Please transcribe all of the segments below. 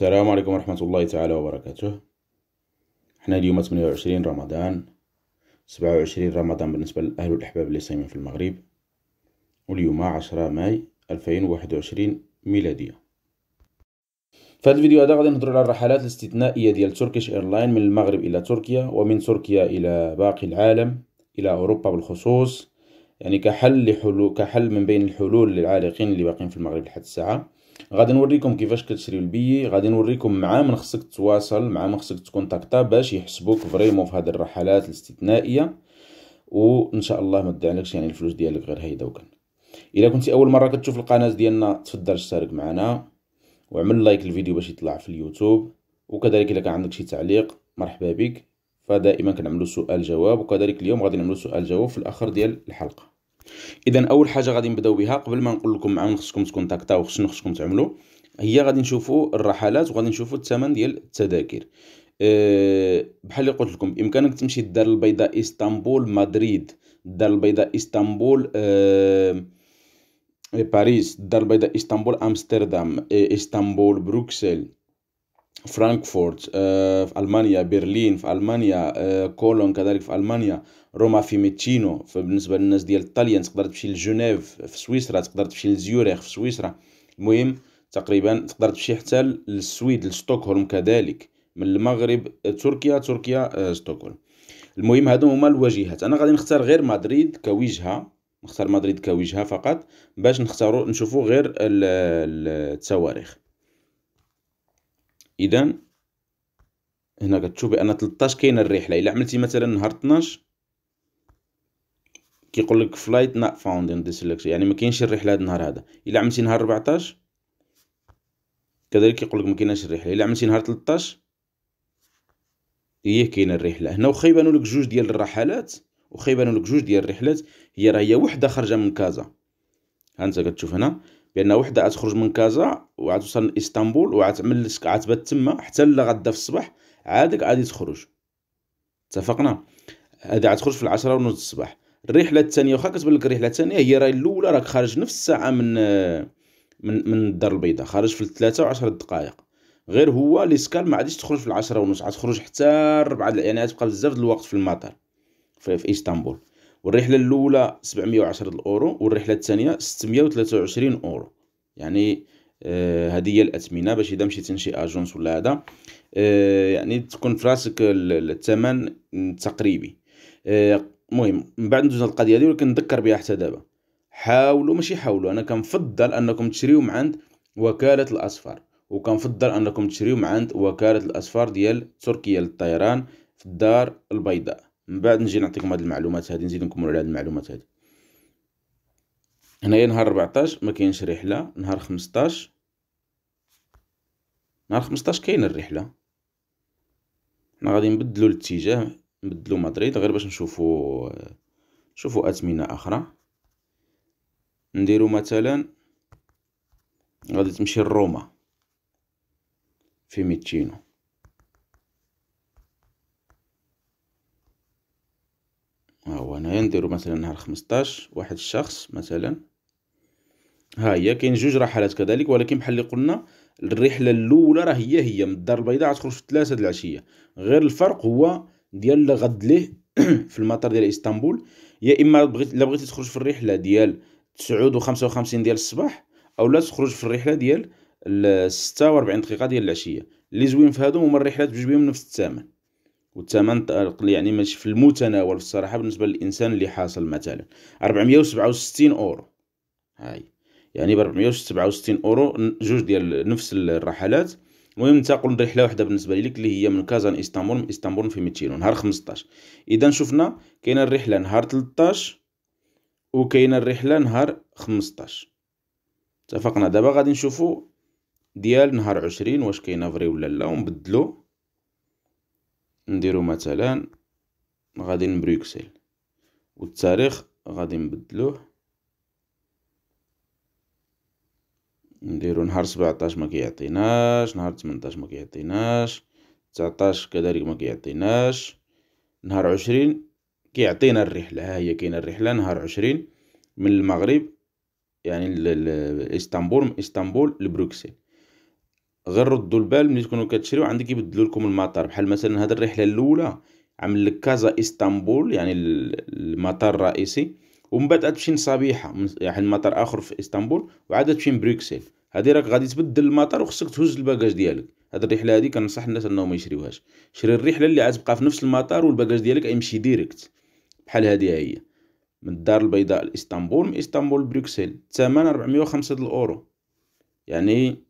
السلام عليكم ورحمة الله تعالى وبركاته احنا اليوم 28 رمضان 27 رمضان بالنسبة للأهل والأحباب اللي صايمين في المغرب واليوم 10 ماي 2021 ميلادية في هذا الفيديو هذا غادي نهضروا على الرحلات الاستثنائية ديال تركيش ايرلاين من المغرب إلى تركيا ومن تركيا إلى باقي العالم إلى أوروبا بالخصوص يعني كحل لحلو كحل من بين الحلول للعالقين اللي باقيين في المغرب لحد الساعة غادي نوريكم كيفاش كتشري البيي غادي نوريكم مع من خصك تتواصل مع من خصك تكونتاكتا باش يحسبوك فريمون في هذه الرحلات الاستثنائيه وان شاء الله ما تضيعلكش يعني الفلوس ديالك غير هيدا وكان الا كنتي اول مره كتشوف القناه ديالنا تفضل اشترك معنا وعمل لايك الفيديو باش يطلع في اليوتيوب وكذلك الا كان عندك شي تعليق مرحبا بك فدائما كنعملو سؤال جواب وكذلك اليوم غادي نعملو سؤال جواب في الاخر ديال الحلقه اذا اول حاجه غادي نبداو بها قبل ما نقول لكم عاون خصكم تكونتاكتاو خصنا خصكم تعملوا هي غادي نشوفوا الرحلات وغادي نشوفوا الثمن ديال التذاكر أه بحال اللي قلت لكم بامكانك تمشي للدار البيضاء اسطنبول مدريد الدار البيضاء اسطنبول أه إيه، باريس الدار البيضاء اسطنبول امستردام إيه، اسطنبول بروكسل فرانكفورت آه، في المانيا برلين في المانيا آه، كولون كذلك في المانيا روما في ميتشينو فبالنسبه للناس ديال الطاليان تقدر تمشي لجنيف في سويسرا تقدر تمشي لزيوريخ في سويسرا المهم تقريبا تقدر تمشي حتى للسويد لستوكهولم كذلك من المغرب آه، تركيا تركيا ستوكهولم المهم هادو هما الواجهات انا غادي نختار غير مدريد كوجهه نختار مدريد كوجهه فقط باش نختارو نشوفو غير التواريخ اذا هنا كتشوف بان 13 كاينه الرحله الا عملتي مثلا نهار 12 كيقول لك فلايت نا فاوند ان ديسلكت يعني ما كاينش الرحله هذا النهار هذا الا عملتي نهار 14 كذلك كيقول لك ما كايناش الرحله الا عملتي نهار 13 هي كاينه الرحله هنا واخا يبانوا لك جوج ديال الرحلات واخا يبانوا لك جوج ديال الرحلات هي راه هي وحده خارجه من كازا ها انت كتشوف هنا بان وحده غتخرج من كازا وغتوصل لاسطنبول وغتعمل لسك غتبات تما حتى لغدا في الصباح عادك غادي تخرج اتفقنا هادي غتخرج في العشرة ونص الصباح الرحله الثانيه واخا كتبان لك الرحله الثانيه هي راهي الاولى راك خارج نفس الساعه من من من الدار البيضاء خارج في الثلاثة وعشرة دقائق غير هو لي سكال ما عادش تخرج في العشرة ونص غتخرج حتى الربعة يعني غتبقى بزاف د الوقت في المطار في, في اسطنبول والرحله الاولى 710 الاورو والرحله الثانيه 623 اورو يعني آه، هذه هي الاثمنه باش اذا مشيتي لشي اجونس ولا هذا آه، يعني تكون في راسك الثمن التقريبي المهم آه، من بعد ندوز القضيه هذه ولكن نذكر بها حتى دابا حاولوا ماشي حاولوا انا كنفضل انكم تشريو من عند وكاله الاسفار وكنفضل انكم تشريو من عند وكاله الاسفار ديال تركيا للطيران في الدار البيضاء من بعد نجي نعطيكم هاد المعلومات هادي نزيد نكمل على هاد المعلومات هادي هنايا نهار 14 ما كاينش رحله نهار 15 نهار 15 كاين الرحله حنا غادي نبدلو الاتجاه نبدلو مدريد غير باش نشوفو نشوفو اثمنه اخرى نديرو مثلا غادي تمشي لروما في ميتشينو هنا نديرو مثلا نهار خمسطاش واحد الشخص مثلا ها هي كاين جوج رحلات كذلك ولكن بحال اللي قلنا الرحله الاولى راه هي هي من الدار البيضاء غتخرج في 3 د العشيه غير الفرق هو ديال غد ليه في المطار ديال اسطنبول يا اما بغيت لا بغيتي تخرج في الرحله ديال 9 و 55 ديال الصباح او لا تخرج في الرحله ديال 46 دقيقه ديال العشيه اللي زوين في هادو هما الرحلات بجوج بهم نفس الثمن والثمن يعني ماشي في المتناول في الصراحه بالنسبه للانسان اللي حاصل مثلا 467 اورو هاي يعني ب 467 اورو جوج ديال نفس الرحلات المهم نتاقل رحله واحده بالنسبه ليك اللي هي من كازان اسطنبول من اسطنبول في ميتينو نهار 15 اذا شفنا كاينه الرحله نهار 13 وكاينه الرحله نهار 15 اتفقنا دابا غادي نشوفوا ديال نهار 20 واش كاينه فري ولا لا ونبدلو نديرو مثلا غادي بروكسل والتاريخ غادي نبدلوه نديرو نهار سبعطاش ما كيعطيناش نهار تمنطاش ما كيعطيناش تسعطاش كذلك ما كيعطيناش نهار عشرين كيعطينا الرحله ها هي كاينه الرحله نهار عشرين من المغرب يعني اسطنبول من اسطنبول لبروكسل غير ردوا البال ملي تكونوا كتشريو عندك يبدلوا لكم المطار بحال مثلا هاد الرحله الاولى عمل لك كازا اسطنبول يعني المطار الرئيسي ومن بعد تمشي لصبيحه يعني مطار اخر في اسطنبول وعاد تمشي لبروكسل هذه راك غادي تبدل المطار وخصك تهز الباجاج ديالك هاد الرحله هذه كنصح الناس انهم ما يشريوهاش شري الرحله اللي عاد تبقى في نفس المطار والباجاج ديالك يمشي ديريكت بحال هذه هي من الدار البيضاء لاسطنبول من اسطنبول لبروكسل الثمن 405 الاورو يعني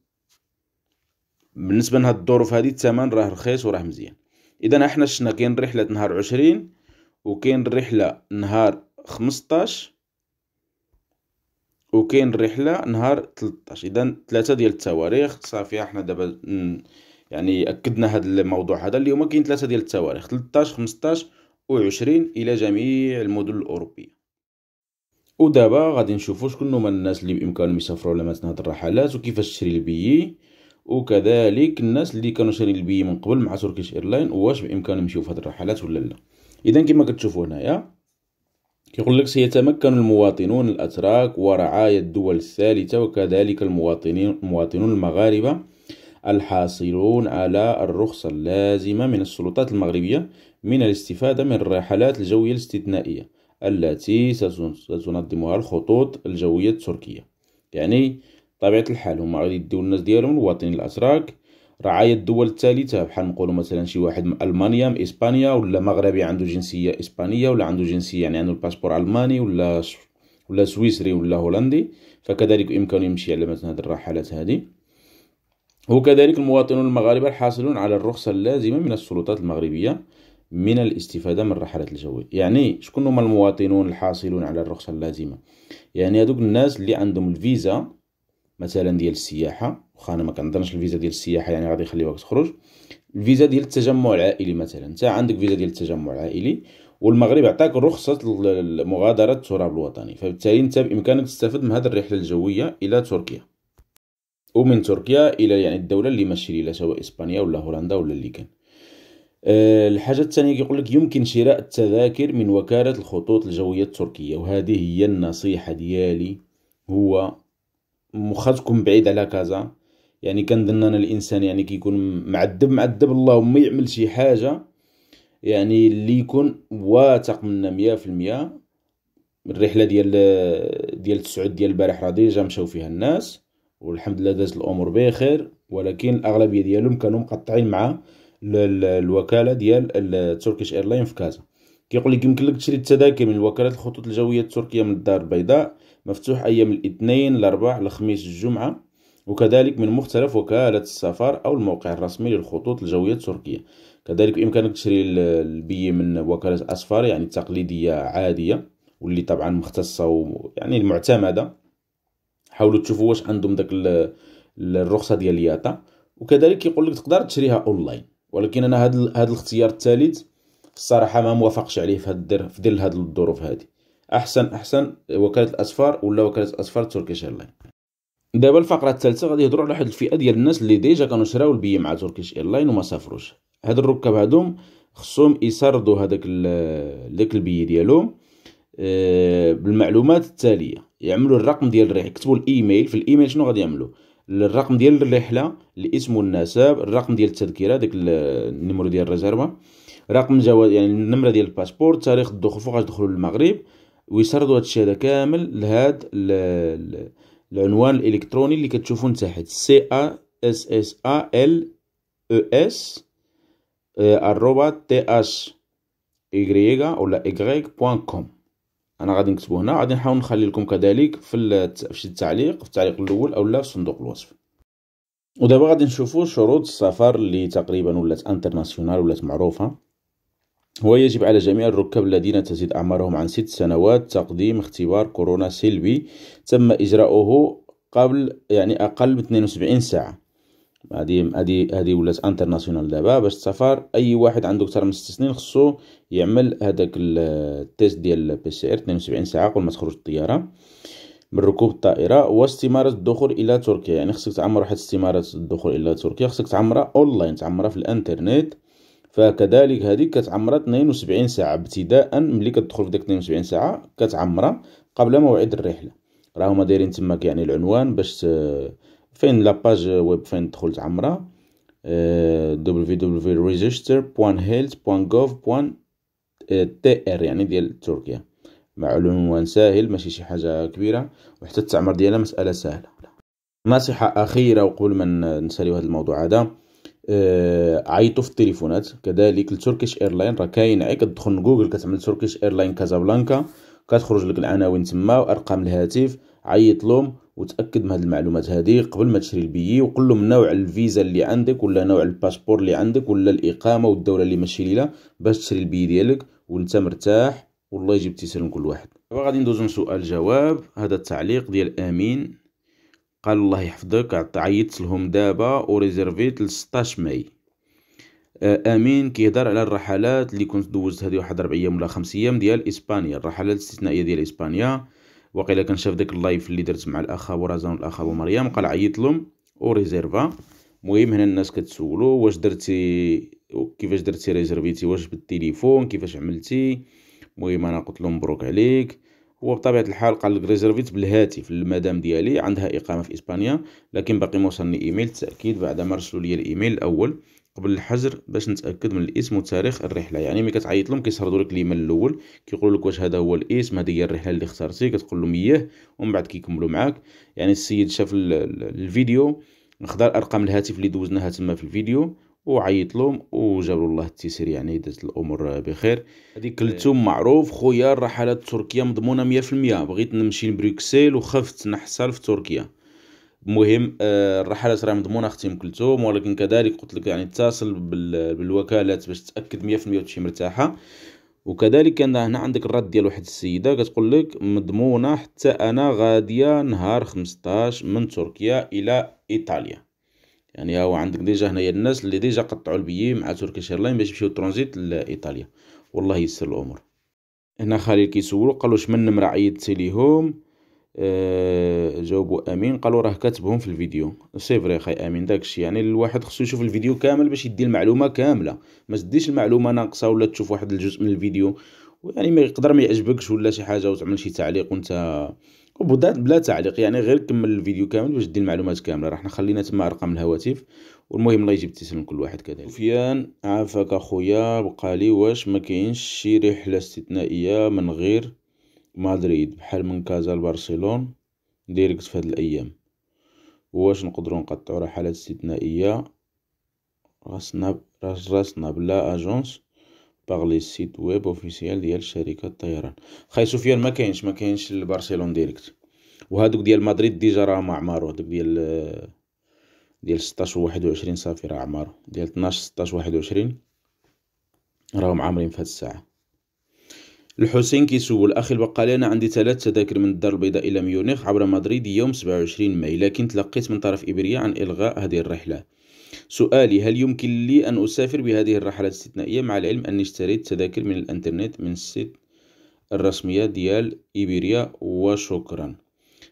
بالنسبه لهاد الظروف هادي الثمن راه رخيص وراه مزيان اذا احنا شنا كاين رحله نهار عشرين وكاين رحله نهار خمسطاش وكاين رحله نهار 13 اذا ثلاثه ديال التواريخ صافي احنا دابا يعني اكدنا هذا الموضوع هذا اليوم كاين ثلاثه ديال التواريخ 13 15 و20 الى جميع المدن الاوروبيه ودابا غادي نشوفوا شكون هما الناس اللي بامكانهم يسافروا على متن هاد الرحلات وكيفاش تشري البيي وكذلك الناس اللي كانوا شاريين البي من قبل مع تركيش ايرلاين واش بامكانهم يمشيو في هذه الرحلات ولا لا اذا كما كتشوفوا هنايا كيقول لك سيتمكن المواطنون الاتراك ورعايا الدول الثالثه وكذلك المواطنين المواطنون المغاربه الحاصلون على الرخصة اللازمة من السلطات المغربية من الاستفادة من الرحلات الجوية الاستثنائية التي ستنظمها الخطوط الجوية التركية يعني طبيعة الحال هما غادي يديو الناس ديالهم الواطنين الاتراك رعاية الدول الثالثة بحال نقولوا مثلا شي واحد من المانيا من اسبانيا ولا مغربي عنده جنسية اسبانية ولا عنده جنسية يعني عنده الباسبور الماني ولا ولا سويسري ولا هولندي فكذلك يمكن يمشي على مثلا هذه الرحلات هذه وكذلك المواطنون المغاربة الحاصلون على الرخصة اللازمة من السلطات المغربية من الاستفادة من الرحلات الجوية يعني شكون هما المواطنون الحاصلون على الرخصة اللازمة يعني هذوك الناس اللي عندهم الفيزا مثلا ديال السياحه واخا انا ما كنظنش الفيزا ديال السياحه يعني غادي يخليوك تخرج الفيزا ديال التجمع العائلي مثلا انت عندك فيزا ديال التجمع العائلي والمغرب عطاك رخصه مغادره التراب الوطني فبالتالي انت بامكانك تستفد من هذه الرحله الجويه الى تركيا ومن تركيا الى يعني الدوله اللي ماشي ليها سواء اسبانيا ولا هولندا ولا اللي كان آه، الحاجة الثانية كيقول لك يمكن شراء التذاكر من وكالة الخطوط الجوية التركية وهذه هي النصيحة ديالي هو مخاتكم بعيد على كازا يعني كنظن انا الانسان يعني كيكون معذب معذب اللهم يعمل شي حاجه يعني اللي يكون واثق منها 100% الرحله ديال ديال التسعود ديال البارح راه ديجا مشاو فيها الناس والحمد لله دازت الامور بخير ولكن الاغلبيه ديالهم كانوا مقطعين مع الوكاله ديال التركيش ايرلاين في كازا كيقول لك يمكن لك تشري التذاكر من وكالة الخطوط الجوية التركية من الدار البيضاء مفتوح أيام الاثنين الأربعاء الخميس الجمعة وكذلك من مختلف وكالة السفر أو الموقع الرسمي للخطوط الجوية التركية كذلك بإمكانك تشري البي من وكالة أسفار يعني تقليدية عادية واللي طبعا مختصة ويعني المعتمدة حاولوا تشوفوا واش عندهم داك الرخصة ديال ياتا وكذلك يقول لك تقدر تشريها أونلاين ولكن أنا هذا الاختيار الثالث الصراحه ما موافقش عليه في هاد في ظل هاد الظروف هادي احسن احسن وكاله الاسفار ولا وكاله الاسفار تركيش ايرلاين دابا الفقره الثالثه غادي يهضروا على واحد الفئه ديال الناس اللي ديجا كانوا شراو البي مع تركيش ايرلاين وما سافروش هاد الركاب هادوم خصهم يسردوا هذاك داك البي ديالهم آه، بالمعلومات التاليه يعملوا الرقم ديال الرحله يكتبوا الايميل في الايميل شنو غادي يعملوا الرقم ديال الرحله الاسم والنسب الرقم ديال التذكره داك النمرو ديال الريزيرفا رقم جواز يعني النمره ديال الباسبور تاريخ الدخول فوقاش دخلو للمغرب ويسردوا هادشي هذا كامل لهاد العنوان الالكتروني اللي كتشوفو تحت سي ا اس اس ا ال او اس تي اش y ولا y كوم انا غادي نكتبو هنا غادي نحاول نخلي لكم كذلك في في التعليق في التعليق الاول اولا في صندوق الوصف ودابا غادي نشوفو شروط السفر اللي تقريبا ولات انترناسيونال ولات معروفه يجب على جميع الركاب الذين تزيد أعمارهم عن ست سنوات تقديم اختبار كورونا سلبي تم إجراؤه قبل يعني أقل من 72 ساعة هادي هادي هادي ولات انترناسيونال دابا باش السفر اي واحد عنده اكثر من 6 سنين خصو يعمل هذاك التيست ديال بي سي ار 72 ساعه قبل ما تخرج الطياره من ركوب الطائره واستماره الدخول الى تركيا يعني خصك تعمر واحد استماره الدخول الى تركيا خصك تعمرها اونلاين تعمرها في الانترنت فكذلك هذه كتعمرها 72 ساعه ابتداء ملي كتدخل في ديك 72 ساعه كتعمرها قبل موعد الرحله هما دايرين تماك يعني العنوان باش آه، فين لاباج ويب فين تدخل تعمرها آه، www.register.health.gov.tr يعني ديال تركيا مع العنوان ساهل ماشي شي حاجه كبيره وحتى التعمر ديالها مساله سهله نصيحه اخيره وقبل ما نساليو هذا الموضوع هذا آه، عيطوا في التليفونات كذلك التركيش ايرلاين راه كاين عيك كتدخل لجوجل كتعمل تركيش ايرلاين كازابلانكا كتخرج لك العناوين تما وارقام الهاتف عيط لهم وتاكد من هذه المعلومات هذه قبل ما تشري البيي وقول لهم نوع الفيزا اللي عندك ولا نوع الباسبور اللي عندك ولا الاقامه والدوله اللي ماشي ليها باش تشري البيي ديالك وانت مرتاح والله يجيب تيسير من كل واحد دابا غادي ندوزو لسؤال جواب هذا التعليق ديال امين قال الله يحفظك عيطت لهم دابا وريزيرفيت ل 16 ماي آه، امين كيهضر على الرحلات اللي كنت دوزت هذه واحد 4 ايام ولا 5 ايام ديال اسبانيا الرحلات الاستثنائيه ديال اسبانيا وقيلا كان شاف داك اللايف اللي درت مع الاخ ابو رزان والاخ ابو مريم قال عيط لهم وريزيرفا المهم هنا الناس كتسولو واش درتي كيفاش درتي ريزيرفيتي واش بالتليفون كيفاش عملتي المهم انا قلت لهم مبروك عليك هو بطبيعه الحال قال لك ريزيرفيت بالهاتف للمدام ديالي عندها اقامه في اسبانيا لكن باقي ما وصلني ايميل تاكيد بعد ما رسلوا لي الايميل الاول قبل الحجر باش نتاكد من الاسم وتاريخ الرحله يعني ملي كتعيط لهم كيسردوا لك الايميل الاول كيقولوا لك واش هذا هو الاسم هذه هي الرحله اللي اخترتي كتقول لهم اياه ومن بعد كيكملوا معاك يعني السيد شاف الفيديو اخذ ارقام الهاتف اللي دوزناها تما في الفيديو وعيط لهم وجابوا الله التيسير يعني دات الامور بخير هذيك كلتهم معروف خويا الرحلات تركيا مضمونه 100% بغيت نمشي لبروكسل وخفت نحصل في تركيا المهم آه، الرحلات راه مضمونه اختي كلثوم ولكن كذلك قلت لك يعني اتصل بالوكالات باش تاكد 100% وتمشي مرتاحه وكذلك كان هنا عندك الرد ديال واحد السيده كتقول لك مضمونه حتى انا غاديه نهار 15 من تركيا الى ايطاليا يعني هاو عندك ديجا هنايا الناس اللي ديجا قطعوا البيي مع تركيش ايرلاين باش يمشيو ترانزيت لايطاليا والله يسر الامور هنا خالد كيسولو قالو شمن نمرة عيطتي ليهم أه جاوبوا امين قالوا راه كاتبهم في الفيديو سي فري خاي امين داكشي يعني الواحد خصو يشوف الفيديو كامل باش يدي المعلومه كامله ما تديش المعلومه ناقصه ولا تشوف واحد الجزء من الفيديو يعني ما يقدر ما يعجبكش ولا شي حاجه وتعمل شي تعليق وانت وبدات بلا تعليق يعني غير كمل الفيديو كامل باش دير المعلومات كامله راح خلينا تما ارقام الهواتف والمهم الله يجيب تسلم كل واحد كذلك سفيان عافاك اخويا بقى لي واش ما كاينش شي رحله استثنائيه من غير مدريد بحال من كازا لبرشلون ديريكت في هاد الايام واش نقدروا نقطعوا رحلات استثنائيه راسنا راسنا بلا اجونس باغ لي سيت ويب اوفيسيال ديال شركه الطيران خاي سفيان ما كاينش ما كاينش لبرشلون ديريكت وهادوك ديال مدريد ديجا راه ما عمارو هذوك ديال ديال 16 و 21 صافي راه عمارو ديال 12 16 و 21 راهم عامرين في هاد الساعه الحسين كيسول اخي البقالي انا عندي ثلاث تذاكر من الدار البيضاء الى ميونخ عبر مدريد يوم 27 ماي لكن تلقيت من طرف ايبيريا عن الغاء هذه الرحله سؤالي هل يمكن لي أن أسافر بهذه الرحلة الاستثنائية مع العلم أني اشتريت تذاكر من الإنترنت من السيت الرسمية ديال إيبيريا وشكرا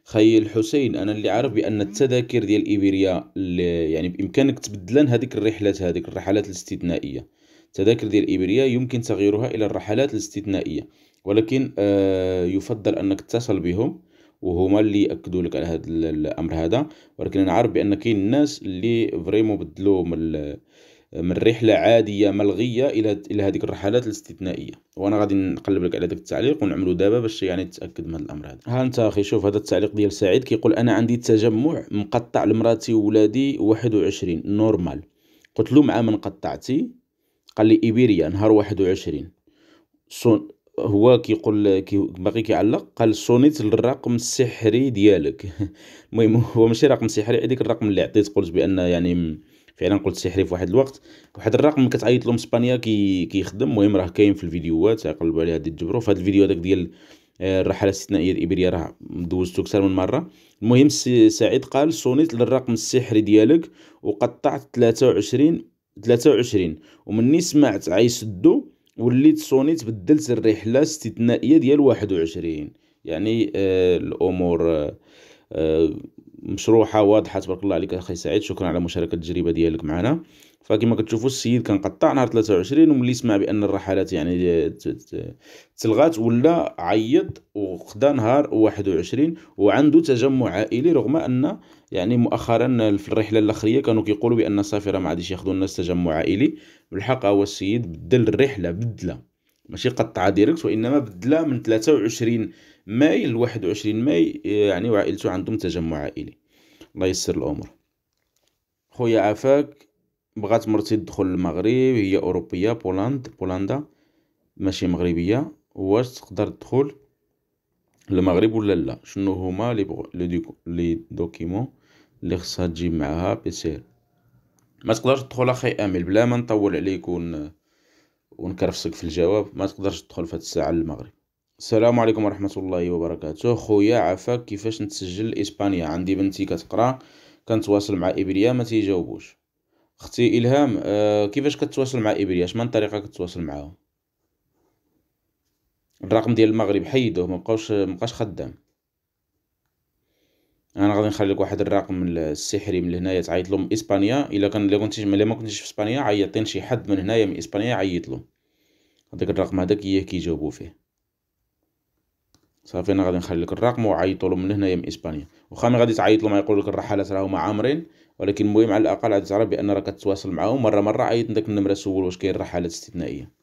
خي حسين أنا اللي عارف بأن التذاكر ديال إيبيريا يعني بإمكانك تبدلن هذيك الرحلات هذيك الرحلات الاستثنائية تذاكر ديال إيبيريا يمكن تغييرها إلى الرحلات الاستثنائية ولكن آه يفضل أنك تتصل بهم وهما اللي ياكدوا لك على هذا الامر هذا ولكن انا عارف بان كاين الناس اللي فريمون بدلوا من من رحله عاديه ملغيه الى الى هذيك الرحلات الاستثنائيه وانا غادي نقلب لك على داك التعليق ونعملو دابا باش يعني تتاكد من هذا الامر هذا ها انت اخي شوف هذا التعليق ديال سعيد كيقول انا عندي تجمع مقطع لمراتي وولادي 21 نورمال قلت له مع من قطعتي قال لي ايبيريا نهار 21 سون هو كيقول كي باقي كيعلق قال صونيت الرقم السحري ديالك المهم هو ماشي رقم سحري هذيك الرقم اللي عطيت قلت بان يعني فعلا قلت سحري في واحد الوقت واحد الرقم كتعيط لهم اسبانيا كي كيخدم المهم راه كاين في الفيديوهات قلبوا عليه دي تجبروا في هذا الفيديو هذاك ديال آه، الرحله الاستثنائيه الايبيريه راه دوزتو اكثر من مره المهم سعيد قال صونيت للرقم السحري ديالك وقطعت 23 23 ومني سمعت عيسدو وليت سوني تبدلت الرحلة استثنائية ديال واحد وعشرين يعني آه الأمور آه،, آه مشروحة واضحة تبارك الله عليك أخي سعيد شكرا على مشاركة التجربة ديالك معنا فكما كتشوفوا السيد كان قطع نهار 23 وملي سمع بان الرحلات يعني تلغات ولا عيط وخدا نهار 21 وعنده تجمع عائلي رغم ان يعني مؤخرا في الرحله الاخريه كانوا كيقولوا بان صافي راه ما عادش ياخذوا الناس تجمع عائلي بالحق هو السيد بدل الرحله بدله ماشي قطع ديريكت وانما بدله من 23 ماي ل 21 ماي يعني وعائلته عندهم تجمع عائلي الله يسر الامور خويا عافاك بغات مرتي تدخل للمغرب هي أوروبية بولاند بولندا ماشي مغربية واش تقدر تدخل للمغرب ولا لا شنو هما لي لي دوكيمون لي خصها تجيب معاها بيسير ما تقدرش تدخل اخي امل بلا ما نطول عليك ون ونكرفسك في الجواب ما تقدرش تدخل في الساعه للمغرب السلام عليكم ورحمه الله وبركاته خويا عفاك كيفاش نتسجل اسبانيا عندي بنتي كتقرا كنتواصل مع ابريا ما تيجاوبوش اختي الهام آه، كيفاش كتواصل مع ابريا من طريقه كتواصل معاهم الرقم ديال المغرب حيدوه ما بقاوش ما بقاش خدام انا غادي نخلي لك واحد الرقم السحري من هنايا تعيط لهم من اسبانيا الا كان الا كنتي الا ما كنتيش في اسبانيا عيط شي حد من هنايا من اسبانيا عيط له هذاك الرقم هذاك هي كيجاوبوا فيه صافي انا غادي نخلي لك الرقم وعيطوا له من هنايا من اسبانيا واخا ما غادي تعيط له ما يقول لك راهو راهم عامرين ولكن المهم على الاقل غادي تعرف بان راك كتواصل معاهم مره مره عيط لك النمره سول واش كاين رحلات استثنائيه